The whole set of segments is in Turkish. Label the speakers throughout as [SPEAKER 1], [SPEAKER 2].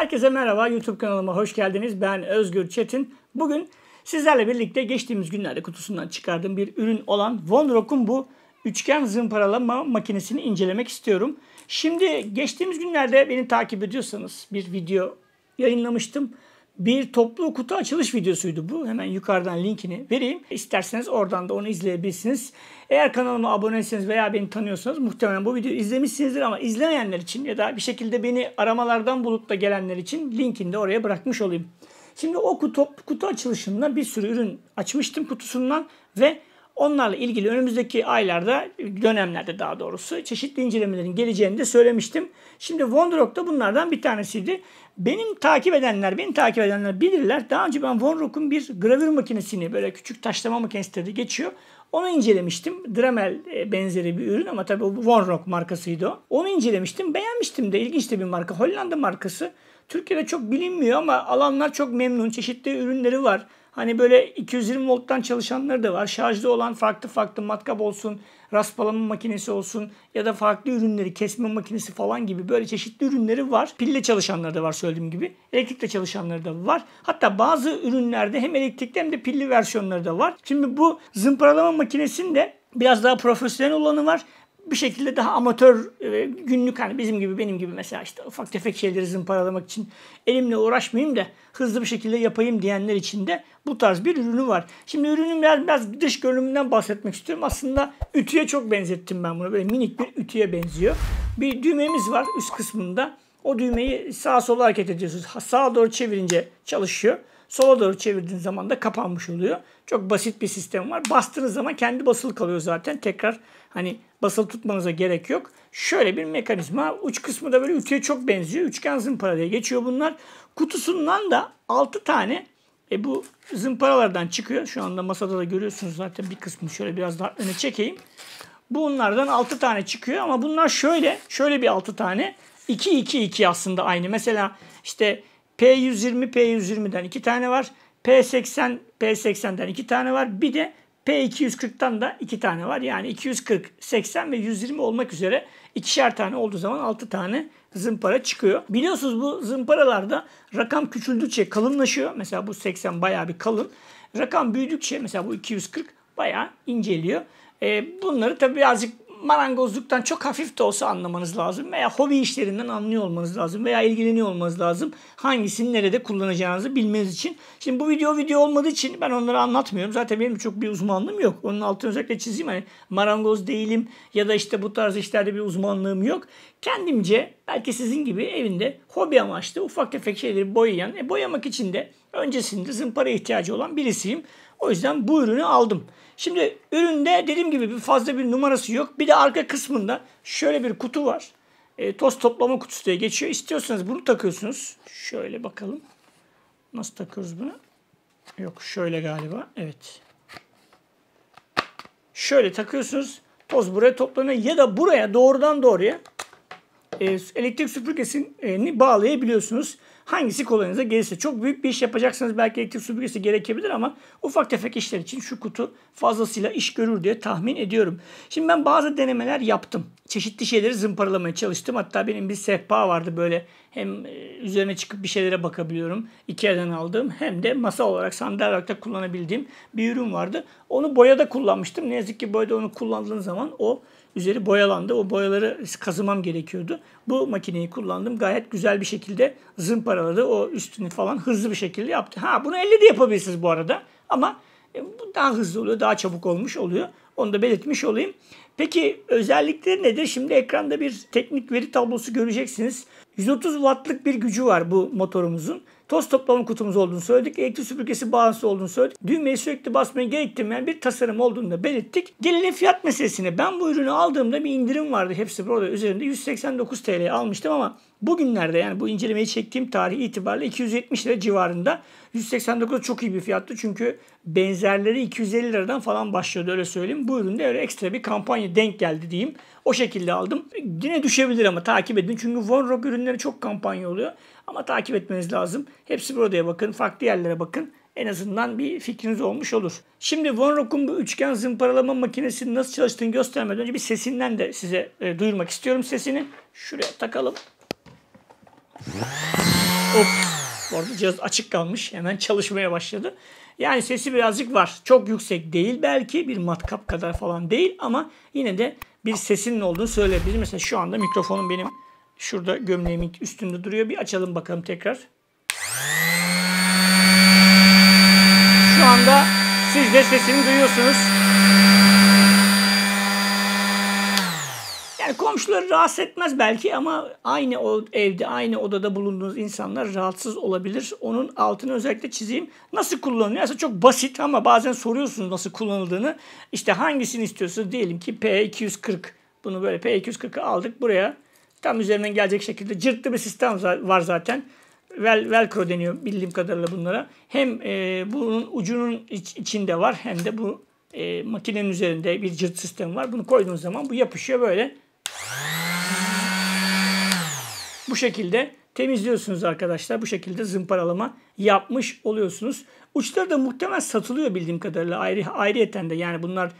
[SPEAKER 1] Herkese merhaba, YouTube kanalıma hoş geldiniz. Ben Özgür Çetin. Bugün sizlerle birlikte geçtiğimiz günlerde kutusundan çıkardığım bir ürün olan Wonrock'un bu üçgen zımparalama makinesini incelemek istiyorum. Şimdi geçtiğimiz günlerde beni takip ediyorsanız bir video yayınlamıştım bir toplu kutu açılış videosuydu bu. Hemen yukarıdan linkini vereyim. İsterseniz oradan da onu izleyebilirsiniz. Eğer kanalıma aboneyseniz veya beni tanıyorsanız muhtemelen bu videoyu izlemişsinizdir ama izlemeyenler için ya da bir şekilde beni aramalardan bulup da gelenler için linkini de oraya bırakmış olayım. Şimdi o kutu, kutu açılışında bir sürü ürün açmıştım kutusundan ve Onlarla ilgili önümüzdeki aylarda, dönemlerde daha doğrusu çeşitli incelemelerin geleceğini de söylemiştim. Şimdi Wonrock da bunlardan bir tanesiydi. Benim takip edenler, beni takip edenler bilirler. Daha önce ben Wonrock'un bir gravür makinesini, böyle küçük taşlama makinesi dedi geçiyor. Onu incelemiştim. Dremel e, benzeri bir ürün ama tabii Wonrock markasıydı o. Onu incelemiştim. Beğenmiştim de. İlginç de bir marka. Hollanda markası. Türkiye'de çok bilinmiyor ama alanlar çok memnun. Çeşitli ürünleri var. Hani böyle 220 volttan çalışanları da var. Şarjlı olan farklı farklı matkap olsun, raspalama makinesi olsun ya da farklı ürünleri kesme makinesi falan gibi böyle çeşitli ürünleri var. Pille çalışanları da var söylediğim gibi. Elektrikle çalışanları da var. Hatta bazı ürünlerde hem elektrikli hem de pilli versiyonları da var. Şimdi bu zımparalama makinesinin de biraz daha profesyonel olanı var bir şekilde daha amatör e, günlük hani bizim gibi benim gibi mesela işte ufak tefek şeyleri zımparalamak için elimle uğraşmayayım da hızlı bir şekilde yapayım diyenler için de bu tarz bir ürünü var. Şimdi ürünün biraz, biraz dış görünümünden bahsetmek istiyorum. Aslında ütüye çok benzettim ben bunu. Böyle minik bir ütüye benziyor. Bir düğmemiz var üst kısmında. O düğmeyi sağa sola hareket ediyorsunuz. Sağa doğru çevirince çalışıyor sola doğru çevirdiğiniz zaman da kapanmış oluyor. Çok basit bir sistem var. Bastığınız zaman kendi basılı kalıyor zaten. Tekrar hani basılı tutmanıza gerek yok. Şöyle bir mekanizma. Uç kısmı da böyle ütüye çok benziyor. Üçgen zımpara diye geçiyor bunlar. Kutusundan da 6 tane e bu zımparalardan çıkıyor. Şu anda masada da görüyorsunuz zaten bir kısmını şöyle biraz daha öne çekeyim. Bunlardan 6 tane çıkıyor ama bunlar şöyle, şöyle bir 6 tane. 2 2 2 aslında aynı. Mesela işte P120, P120'den iki tane var. P80, P80'den iki tane var. Bir de P240'tan da iki tane var. Yani 240, 80 ve 120 olmak üzere ikişer tane olduğu zaman 6 tane zımpara çıkıyor. Biliyorsunuz bu zımparalarda rakam küçüldükçe kalınlaşıyor. Mesela bu 80 bayağı bir kalın. Rakam büyüdükçe mesela bu 240 bayağı inceliyor. E, bunları tabii birazcık marangozluktan çok hafif de olsa anlamanız lazım veya hobi işlerinden anlıyor olmanız lazım veya ilgileniyor olmanız lazım. Hangisini nerede kullanacağınızı bilmeniz için. Şimdi bu video video olmadığı için ben onları anlatmıyorum. Zaten benim çok bir uzmanlığım yok. Onun altını özellikle çizeyim. Yani marangoz değilim ya da işte bu tarz işlerde bir uzmanlığım yok. Kendimce belki sizin gibi evinde hobi amaçlı ufak tefek şeyleri boyayan, e, boyamak için de Öncesinde zımpara ihtiyacı olan birisiyim. O yüzden bu ürünü aldım. Şimdi üründe dediğim gibi bir fazla bir numarası yok. Bir de arka kısmında şöyle bir kutu var. E, toz toplama kutusu diye geçiyor. İstiyorsanız bunu takıyorsunuz. Şöyle bakalım. Nasıl takıyoruz bunu? Yok şöyle galiba. Evet. Şöyle takıyorsunuz. Toz buraya toplanıyor ya da buraya doğrudan doğruya e, elektrik süpürgesini bağlayabiliyorsunuz. Hangisi kolayınıza gelirse. Çok büyük bir iş yapacaksanız belki elektrik süpürgesi gerekebilir ama ufak tefek işler için şu kutu fazlasıyla iş görür diye tahmin ediyorum. Şimdi ben bazı denemeler yaptım. Çeşitli şeyleri zımparalamaya çalıştım. Hatta benim bir sehpa vardı böyle hem e, üzerine çıkıp bir şeylere bakabiliyorum. Ikea'dan aldığım hem de masa olarak sandalye olarak da kullanabildiğim bir ürün vardı. Onu boyada kullanmıştım. Ne yazık ki boyada onu kullandığın zaman o üzeri boyalandı. O boyaları kazımam gerekiyordu. Bu makineyi kullandım. Gayet güzel bir şekilde zımparaladı. O üstünü falan hızlı bir şekilde yaptı. Ha bunu elle de yapabilirsiniz bu arada. Ama e, bu daha hızlı oluyor, daha çabuk olmuş oluyor. Onu da belirtmiş olayım. Peki özellikleri nedir? Şimdi ekranda bir teknik veri tablosu göreceksiniz. 130 wattlık bir gücü var bu motorumuzun. Toz toplama kutumuz olduğunu söyledik. Elektrik süpürgesi bağımsız olduğunu söyledik. Düğmeyi sürekli basmaya gerektirmeyen bir tasarım olduğunu da belirttik. Gelelim fiyat meselesine. Ben bu ürünü aldığımda bir indirim vardı. Hepsi burada üzerinde 189 TL almıştım ama Bugünlerde yani bu incelemeyi çektiğim tarih itibariyle 270 lira civarında. 189 çok iyi bir fiyattı çünkü benzerleri 250 liradan falan başlıyordu öyle söyleyeyim. Bu üründe öyle ekstra bir kampanya denk geldi diyeyim. O şekilde aldım. Yine düşebilir ama takip edin çünkü Von Rock ürünleri çok kampanya oluyor. Ama takip etmeniz lazım. Hepsi buradaya bakın. Farklı yerlere bakın. En azından bir fikriniz olmuş olur. Şimdi Von Rock'un bu üçgen zımparalama makinesinin nasıl çalıştığını göstermeden önce bir sesinden de size e, duyurmak istiyorum sesini. Şuraya takalım. Hop. Bu arada cihaz açık kalmış. Hemen çalışmaya başladı. Yani sesi birazcık var. Çok yüksek değil belki. Bir matkap kadar falan değil ama yine de bir sesinin olduğunu söyleyebiliriz. Mesela şu anda mikrofonum benim Şurada gömleğimin üstünde duruyor. Bir açalım bakalım tekrar. Şu anda siz de sesini duyuyorsunuz. Yani komşuları rahatsız etmez belki ama aynı evde, aynı odada bulunduğunuz insanlar rahatsız olabilir. Onun altını özellikle çizeyim. Nasıl kullanılıyor? Aslında çok basit ama bazen soruyorsunuz nasıl kullanıldığını. İşte hangisini istiyorsunuz? Diyelim ki P240. Bunu böyle P240'ı aldık. Buraya Tam üzerinden gelecek şekilde cırtlı bir sistem var zaten. Vel, velcro deniyor bildiğim kadarıyla bunlara. Hem e, bunun ucunun iç, içinde var hem de bu e, makinenin üzerinde bir cırt sistemi var. Bunu koyduğunuz zaman bu yapışıyor böyle. Bu şekilde temizliyorsunuz arkadaşlar. Bu şekilde zımparalama yapmış oluyorsunuz. Uçları da muhtemelen satılıyor bildiğim kadarıyla ayrı ayrıyeten de yani bunlar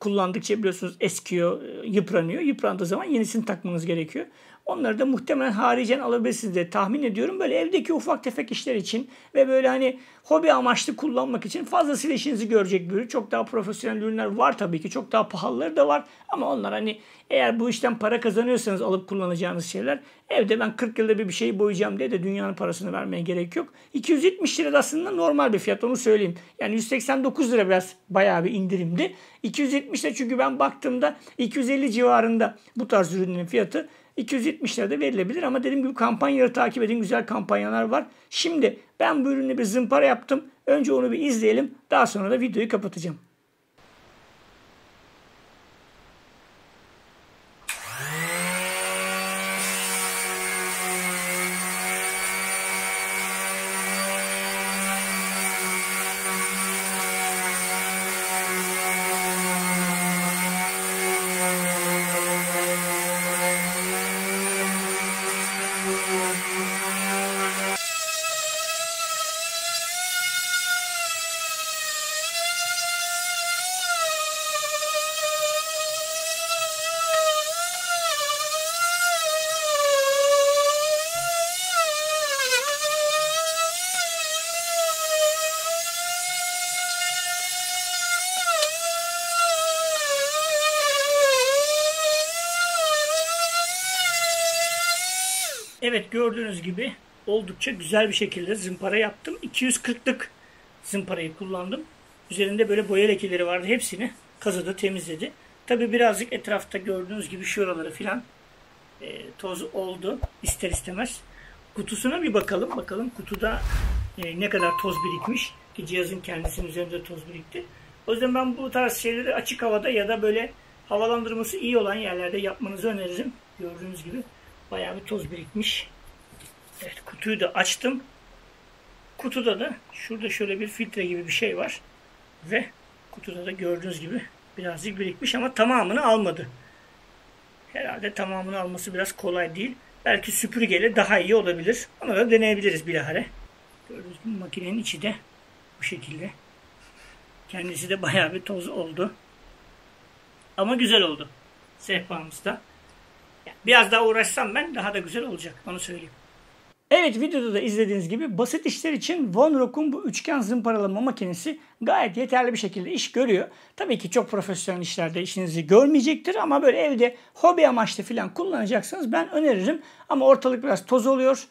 [SPEAKER 1] kullandıkça biliyorsunuz eskiyor, e, yıpranıyor. Yıprandığı zaman yenisini takmanız gerekiyor. Onları da muhtemelen haricen alabilirsiniz diye tahmin ediyorum. Böyle evdeki ufak tefek işler için ve böyle hani hobi amaçlı kullanmak için fazlasıyla işinizi görecek bir ürün. Çok daha profesyonel ürünler var tabii ki. Çok daha pahalıları da var. Ama onlar hani eğer bu işten para kazanıyorsanız alıp kullanacağınız şeyler. Evde ben 40 yılda bir bir şey boyayacağım diye de dünyanın parasını vermeye gerek yok. 270 lira da aslında normal bir fiyat onu söyleyeyim. Yani 189 lira biraz bayağı bir indirimdi. 270 lira çünkü ben baktığımda 250 civarında bu tarz ürünlerin fiyatı 270 lirada verilebilir ama dediğim gibi kampanyaları takip edin. Güzel kampanyalar var. Şimdi ben bu ürünü bir zımpara yaptım. Önce onu bir izleyelim. Daha sonra da videoyu kapatacağım. Evet gördüğünüz gibi oldukça güzel bir şekilde zımpara yaptım. 240'lık zımparayı kullandım. Üzerinde böyle boya lekeleri vardı. Hepsini kazıda temizledi. Tabi birazcık etrafta gördüğünüz gibi şuraları filan e, toz oldu ister istemez. Kutusuna bir bakalım. Bakalım kutuda e, ne kadar toz birikmiş ki cihazın kendisinin üzerinde toz birikti. O yüzden ben bu tarz şeyleri açık havada ya da böyle havalandırması iyi olan yerlerde yapmanızı öneririm. Gördüğünüz gibi Bayağı bir toz birikmiş. Evet kutuyu da açtım. Kutuda da şurada şöyle bir filtre gibi bir şey var. Ve kutuda da gördüğünüz gibi birazcık birikmiş ama tamamını almadı. Herhalde tamamını alması biraz kolay değil. Belki süpürgeyle daha iyi olabilir. Ama da deneyebiliriz bilahare. Gördüğünüz gibi makinenin içi de bu şekilde. Kendisi de bayağı bir toz oldu. Ama güzel oldu. Sehpamızda biraz daha uğraşsam ben daha da güzel olacak. Onu söyleyeyim. Evet videoda da izlediğiniz gibi basit işler için Von Rock'un bu üçgen zımparalama makinesi gayet yeterli bir şekilde iş görüyor. Tabii ki çok profesyonel işlerde işinizi görmeyecektir ama böyle evde hobi amaçlı falan kullanacaksanız ben öneririm. Ama ortalık biraz toz oluyor.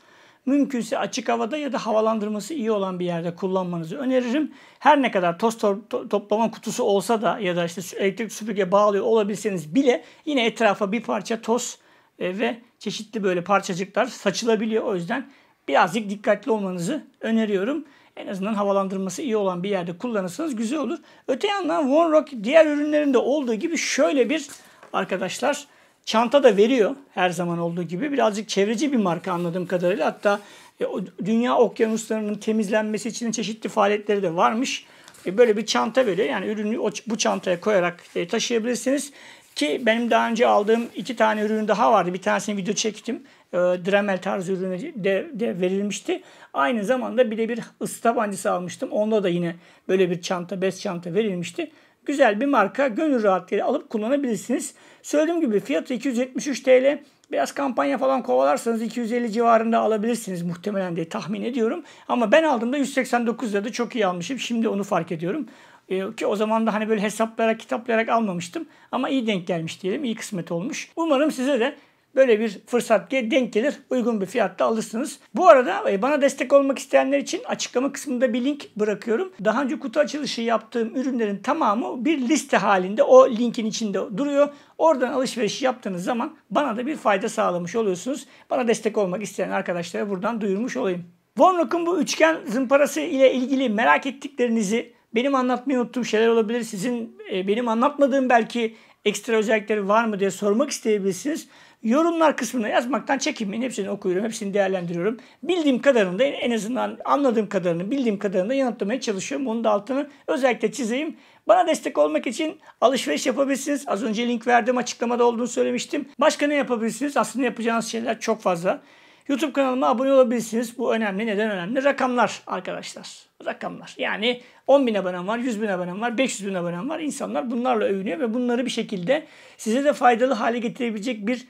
[SPEAKER 1] Mümkünse açık havada ya da havalandırması iyi olan bir yerde kullanmanızı öneririm. Her ne kadar toz to-, to toplama kutusu olsa da ya da işte elektrik süpürge bağlıyor olabilseniz bile yine etrafa bir parça toz e, ve çeşitli böyle parçacıklar saçılabiliyor. O yüzden birazcık dikkatli olmanızı öneriyorum. En azından havalandırması iyi olan bir yerde kullanırsanız güzel olur. Öte yandan OneRock diğer ürünlerinde olduğu gibi şöyle bir arkadaşlar çanta da veriyor her zaman olduğu gibi. Birazcık çevreci bir marka anladığım kadarıyla. Hatta e, dünya okyanuslarının temizlenmesi için çeşitli faaliyetleri de varmış. E, böyle bir çanta veriyor. Yani ürünü bu çantaya koyarak taşıyabilirsiniz. Ki benim daha önce aldığım iki tane ürün daha vardı. Bir tanesini video çektim. E, Dremel tarzı ürünü de, de verilmişti. Aynı zamanda bir de bir ısı tabancası almıştım. Onda da yine böyle bir çanta, bez çanta verilmişti. Güzel bir marka. Gönül rahatlığıyla alıp kullanabilirsiniz. Söylediğim gibi fiyatı 273 TL. Biraz kampanya falan kovalarsanız 250 civarında alabilirsiniz muhtemelen diye tahmin ediyorum. Ama ben aldığımda 189 lirada çok iyi almışım. Şimdi onu fark ediyorum. E, ki o zaman da hani böyle hesaplayarak kitaplayarak almamıştım. Ama iyi denk gelmiş diyelim. iyi kısmet olmuş. Umarım size de böyle bir fırsat denk gelir. Uygun bir fiyatta alırsınız. Bu arada e, bana destek olmak isteyenler için açıklama kısmında bir link bırakıyorum. Daha önce kutu açılışı yaptığım ürünlerin tamamı bir liste halinde o linkin içinde duruyor. Oradan alışveriş yaptığınız zaman bana da bir fayda sağlamış oluyorsunuz. Bana destek olmak isteyen arkadaşlara buradan duyurmuş olayım. Warnock'un bu üçgen zımparası ile ilgili merak ettiklerinizi benim anlatmayı unuttuğum şeyler olabilir. Sizin e, benim anlatmadığım belki ekstra özellikleri var mı diye sormak isteyebilirsiniz. Yorumlar kısmına yazmaktan çekinmeyin. Hepsini okuyorum, hepsini değerlendiriyorum. Bildiğim kadarını da en azından anladığım kadarını, bildiğim kadarını da yanıtlamaya çalışıyorum. Onun da altını özellikle çizeyim. Bana destek olmak için alışveriş yapabilirsiniz. Az önce link verdim, açıklamada olduğunu söylemiştim. Başka ne yapabilirsiniz? Aslında yapacağınız şeyler çok fazla. YouTube kanalıma abone olabilirsiniz. Bu önemli. Neden önemli? Rakamlar arkadaşlar. Rakamlar. Yani 10 bin abonem var, 100 bin abonem var, 500 bin abonem var. İnsanlar bunlarla övünüyor ve bunları bir şekilde size de faydalı hale getirebilecek bir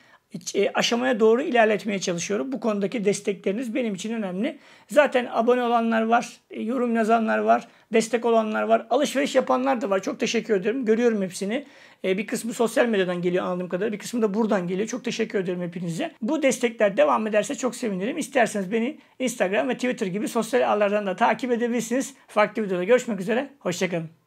[SPEAKER 1] e, aşamaya doğru ilerletmeye çalışıyorum. Bu konudaki destekleriniz benim için önemli. Zaten abone olanlar var, e, yorum yazanlar var, destek olanlar var, alışveriş yapanlar da var. Çok teşekkür ederim. Görüyorum hepsini. E, bir kısmı sosyal medyadan geliyor anladığım kadarıyla. Bir kısmı da buradan geliyor. Çok teşekkür ederim hepinize. Bu destekler devam ederse çok sevinirim. İsterseniz beni Instagram ve Twitter gibi sosyal ağlardan da takip edebilirsiniz. Farklı videoda görüşmek üzere. Hoşçakalın.